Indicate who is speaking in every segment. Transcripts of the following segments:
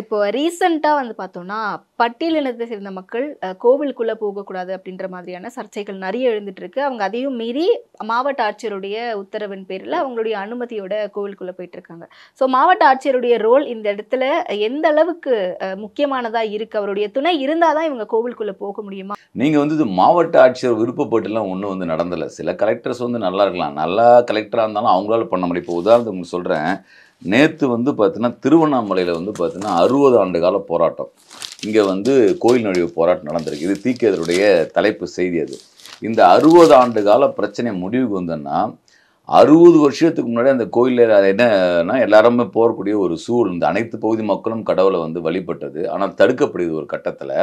Speaker 1: இப்போ ரீசண்டாக வந்து பார்த்தோம்னா பட்டியலினத்தை சேர்ந்த மக்கள் கோவிலுக்குள்ளே போகக்கூடாது அப்படின்ற மாதிரியான சர்ச்சைகள் நிறைய எழுந்துட்டு இருக்கு அவங்க அதையும் மீறி மாவட்ட ஆட்சியருடைய உத்தரவின் பேரில் அவங்களுடைய அனுமதியோட கோவிலுக்குள்ளே போயிட்டு இருக்காங்க ஸோ மாவட்ட ஆட்சியருடைய ரோல் இந்த இடத்துல எந்த அளவுக்கு முக்கியமானதாக இருக்கு அவருடைய துணை இருந்தால் தான் இவங்க கோவிலுக்குள்ளே போக முடியுமா
Speaker 2: நீங்கள் வந்து மாவட்ட ஆட்சியர் விருப்பப்பட்டுலாம் ஒன்றும் வந்து நடந்தலை சில கலெக்டர்ஸ் வந்து நல்லா இருக்கலாம் நல்லா கலெக்டராக இருந்தாலும் அவங்களால பண்ண முடியும் இப்போ உதாரணத்துக்கு சொல்கிறேன் நேற்று வந்து பார்த்தீங்கன்னா திருவண்ணாமலையில் வந்து பார்த்தீங்கன்னா அறுபது ஆண்டு கால போராட்டம் இங்கே வந்து கோயில் நுழைவு போராட்டம் நடந்திருக்கு இது தீக்கியதருடைய தலைப்பு செய்தி அது இந்த அறுபது ஆண்டு கால பிரச்சனை முடிவுக்கு வந்தோன்னா அறுபது வருஷத்துக்கு முன்னாடி அந்த கோயிலில் என்னன்னா எல்லாருமே போகக்கூடிய ஒரு சூழ் இந்த அனைத்து பகுதி மக்களும் கடவுளை வந்து வழிபட்டது ஆனால் தடுக்கப்படுது ஒரு கட்டத்தில்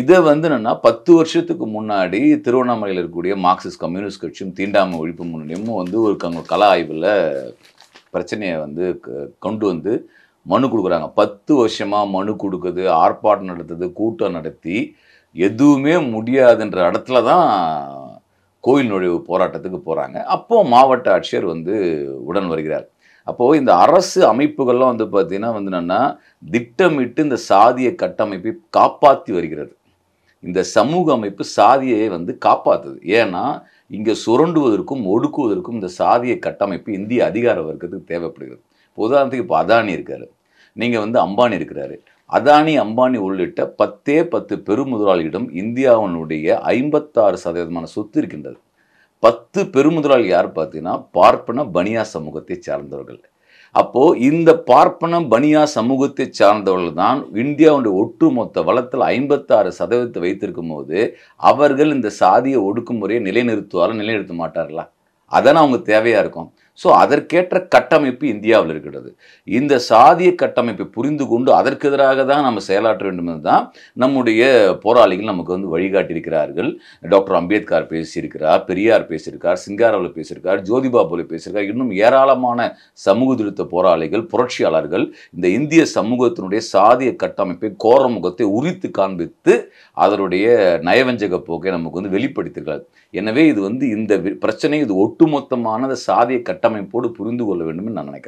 Speaker 2: இதை வந்து என்னென்னா பத்து வருஷத்துக்கு முன்னாடி திருவண்ணாமலையில் இருக்கக்கூடிய மார்க்சிஸ்ட் கம்யூனிஸ்ட் கட்சியும் தீண்டாமை ஒழிப்பு முன்னணியும் வந்து ஒரு கலா ஆய்வில் பிரச்சனையை வந்து கொண்டு வந்து மனு கொடுக்குறாங்க பத்து வருஷமாக மனு கொடுக்குது ஆர்ப்பாட்டம் நடத்துது கூட்டம் நடத்தி எதுவுமே முடியாதுன்ற இடத்துல தான் கோயில் நுழைவு போராட்டத்துக்கு போகிறாங்க அப்போது மாவட்ட ஆட்சியர் வந்து உடன் வருகிறார் அப்போது இந்த அரசு அமைப்புகள்லாம் வந்து பார்த்திங்கன்னா வந்து என்னென்னா திட்டமிட்டு இந்த சாதிய கட்டமைப்பை காப்பாற்றி வருகிறது இந்த சமூக அமைப்பு சாதியை வந்து காப்பாற்றுது ஏன்னா இங்கே சுரண்டுவதற்கும் ஒடுக்குவதற்கும் இந்த சாதிய கட்டமைப்பு இந்திய அதிகார வர்க்கத்துக்கு தேவைப்படுகிறது உதாரணத்துக்கு இப்போ அதானி இருக்கார் நீங்கள் வந்து அம்பானி இருக்கிறாரு அதானி அம்பானி உள்ளிட்ட பத்தே பத்து பெருமுதலாளியிடம் இந்தியாவினுடைய ஐம்பத்தாறு சதவீதமான சொத்து இருக்கின்றது பத்து பெருமுதலாளி யார் பார்த்தீங்கன்னா பார்ப்பன பனியா சமூகத்தை சார்ந்தவர்கள் அப்போது இந்த பார்ப்பனம் பனியா சமூகத்தை சார்ந்தவர்கள் தான் இந்தியாவுடைய ஒட்டுமொத்த வளத்தில் ஐம்பத்தாறு சதவீதத்தை வைத்திருக்கும் போது அவர்கள் இந்த சாதிய ஒடுக்குமுறையை நிலைநிறுத்துவார்கள் நிலைநிறுத்த மாட்டார்களா அதான அவங்க தேவையாக இருக்கும் ஸோ அதற்கேற்ற கட்டமைப்பு இந்தியாவில் இருக்கிறது இந்த சாதிய கட்டமைப்பை புரிந்து கொண்டு அதற்கு எதிராக தான் நம்ம செயலாற்ற வேண்டும் என்று தான் நம்முடைய போராளிகள் நமக்கு வந்து வழிகாட்டியிருக்கிறார்கள் டாக்டர் அம்பேத்கர் பேசியிருக்கிறார் பெரியார் பேசியிருக்கார் சிங்காராவில் பேசியிருக்கார் ஜோதிபா போலே பேசியிருக்கார் இன்னும் ஏராளமான சமூக திருத்த போராளிகள் புரட்சியாளர்கள் இந்த இந்திய சமூகத்தினுடைய சாதிய கட்டமைப்பை கோர முகத்தை உரித்து காண்பித்து அதனுடைய நயவஞ்சக போக்கை நமக்கு வந்து வெளிப்படுத்திருக்கிறார் எனவே இது வந்து இந்த பிரச்சனை இது ஒட்டுமொத்தமான சாதிய கட்ட கட்டமைப்போடு புரிந்து கொள்ள வேண்டும் நான் நினைக்கிறேன்